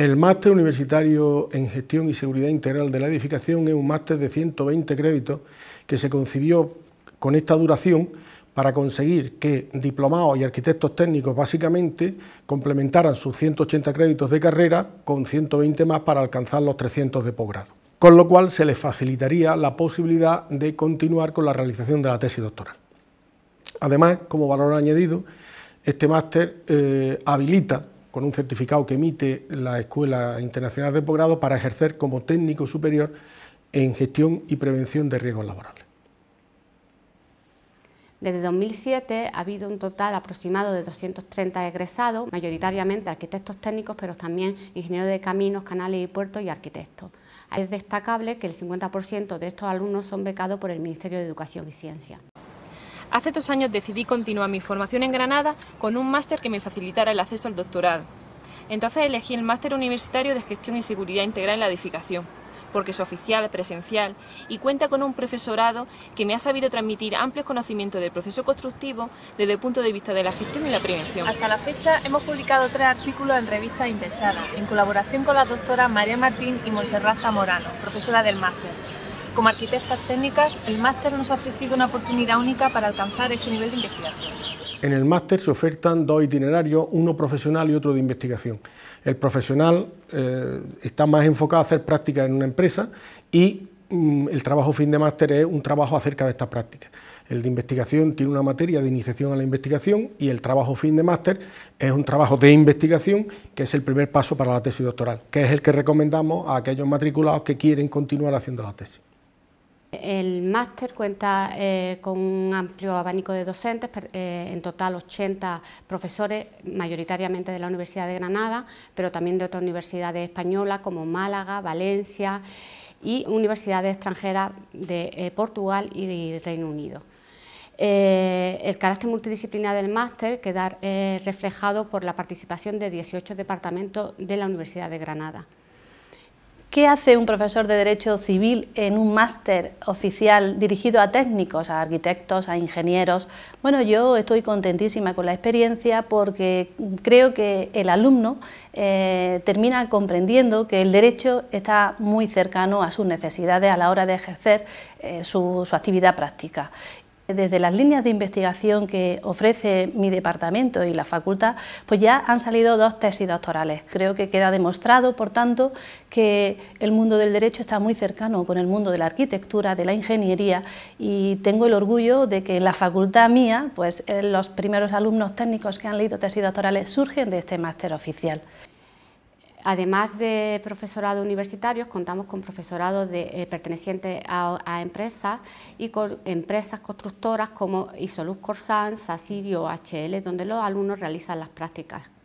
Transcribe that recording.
El máster universitario en gestión y seguridad integral de la edificación es un máster de 120 créditos que se concibió con esta duración para conseguir que diplomados y arquitectos técnicos básicamente complementaran sus 180 créditos de carrera con 120 más para alcanzar los 300 de posgrado, con lo cual se les facilitaría la posibilidad de continuar con la realización de la tesis doctoral. Además, como valor añadido, este máster eh, habilita con un certificado que emite la Escuela Internacional de Posgrado para ejercer como técnico superior en gestión y prevención de riesgos laborales. Desde 2007 ha habido un total aproximado de 230 egresados, mayoritariamente arquitectos técnicos, pero también ingenieros de caminos, canales y puertos y arquitectos. Es destacable que el 50% de estos alumnos son becados por el Ministerio de Educación y Ciencia. Hace dos años decidí continuar mi formación en Granada con un máster que me facilitara el acceso al doctorado. Entonces elegí el máster universitario de gestión y seguridad integral en la edificación, porque es oficial, presencial y cuenta con un profesorado que me ha sabido transmitir amplios conocimientos del proceso constructivo desde el punto de vista de la gestión y la prevención. Hasta la fecha hemos publicado tres artículos en revistas indexadas, en colaboración con las doctoras María Martín y Monserrat Morano, profesora del máster. Como arquitectas técnicas, el máster nos ha ofrecido una oportunidad única para alcanzar este nivel de investigación. En el máster se ofertan dos itinerarios, uno profesional y otro de investigación. El profesional eh, está más enfocado a hacer prácticas en una empresa y mm, el trabajo fin de máster es un trabajo acerca de estas prácticas. El de investigación tiene una materia de iniciación a la investigación y el trabajo fin de máster es un trabajo de investigación que es el primer paso para la tesis doctoral, que es el que recomendamos a aquellos matriculados que quieren continuar haciendo la tesis. El máster cuenta eh, con un amplio abanico de docentes, eh, en total 80 profesores, mayoritariamente de la Universidad de Granada, pero también de otras universidades españolas como Málaga, Valencia y universidades extranjeras de eh, Portugal y Reino Unido. el carácter multidisciplinar del máster queda reflejado por la participación de 18 departamentos de la Universidad de Granada. ¿Qué hace un profesor de Derecho Civil en un máster oficial dirigido a técnicos, a arquitectos, a ingenieros? Bueno, yo estoy contentísima con la experiencia porque creo que el alumno eh, termina comprendiendo que el derecho está muy cercano a sus necesidades a la hora de ejercer eh, su actividad práctica eh, desde las líneas de investigación que ofrece mi departamento y la facultad, pues ya han salido dos tesis doctorales. Creo que queda demostrado, por tanto, que el mundo del derecho está muy cercano con el mundo de la arquitectura, de la ingeniería y tengo el orgullo de que la facultad mía, pues eh, los primeros alumnos técnicos que han leído tesis doctorales surgen de este máster oficial. Además de profesorado universitarios, contamos con profesorados eh, pertenecientes a, empresas y con empresas constructoras como Isoluz Corsan, Sasirio, HL, donde los alumnos realizan las prácticas